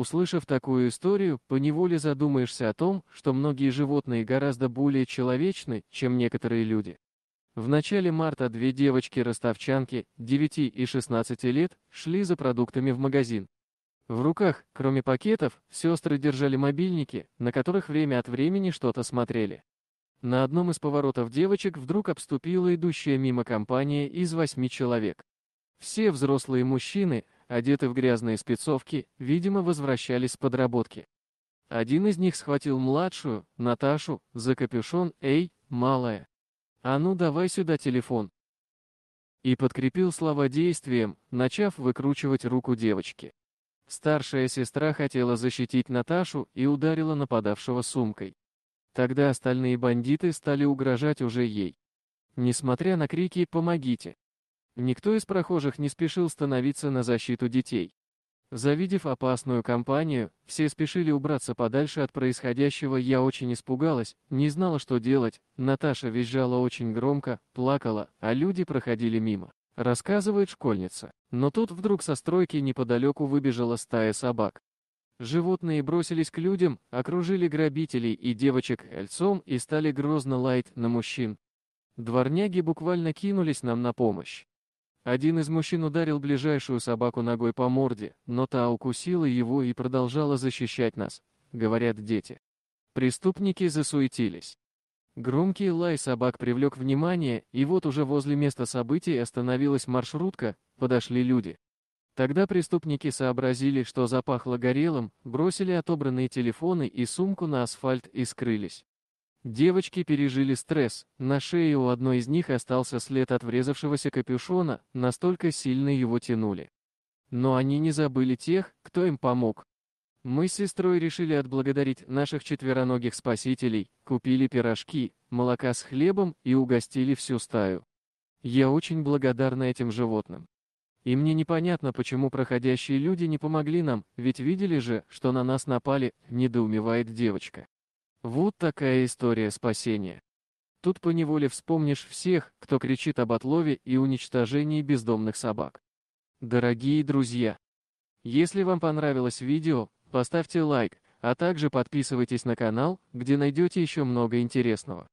Услышав такую историю, поневоле задумаешься о том, что многие животные гораздо более человечны, чем некоторые люди. В начале марта две девочки-ростовчанки, 9 и 16 лет, шли за продуктами в магазин. В руках, кроме пакетов, сестры держали мобильники, на которых время от времени что-то смотрели. На одном из поворотов девочек вдруг обступила идущая мимо компания из восьми человек. Все взрослые мужчины, одеты в грязные спецовки, видимо возвращались с подработки. Один из них схватил младшую, Наташу, за капюшон, «Эй, малая, а ну давай сюда телефон!» И подкрепил слова действием, начав выкручивать руку девочки. Старшая сестра хотела защитить Наташу и ударила нападавшего сумкой. Тогда остальные бандиты стали угрожать уже ей. Несмотря на крики «Помогите!», Никто из прохожих не спешил становиться на защиту детей. Завидев опасную компанию, все спешили убраться подальше от происходящего. Я очень испугалась, не знала, что делать. Наташа визжала очень громко, плакала, а люди проходили мимо. Рассказывает школьница. Но тут вдруг со стройки неподалеку выбежала стая собак. Животные бросились к людям, окружили грабителей и девочек кольцом и стали грозно лаять на мужчин. Дворняги буквально кинулись нам на помощь. Один из мужчин ударил ближайшую собаку ногой по морде, но та укусила его и продолжала защищать нас, говорят дети. Преступники засуетились. Громкий лай собак привлек внимание, и вот уже возле места событий остановилась маршрутка, подошли люди. Тогда преступники сообразили, что запахло горелым, бросили отобранные телефоны и сумку на асфальт и скрылись. Девочки пережили стресс, на шее у одной из них остался след от врезавшегося капюшона, настолько сильно его тянули. Но они не забыли тех, кто им помог. Мы с сестрой решили отблагодарить наших четвероногих спасителей, купили пирожки, молока с хлебом и угостили всю стаю. Я очень благодарна этим животным. И мне непонятно, почему проходящие люди не помогли нам, ведь видели же, что на нас напали, недоумевает девочка. Вот такая история спасения. Тут поневоле вспомнишь всех, кто кричит об отлове и уничтожении бездомных собак. Дорогие друзья! Если вам понравилось видео, поставьте лайк, а также подписывайтесь на канал, где найдете еще много интересного.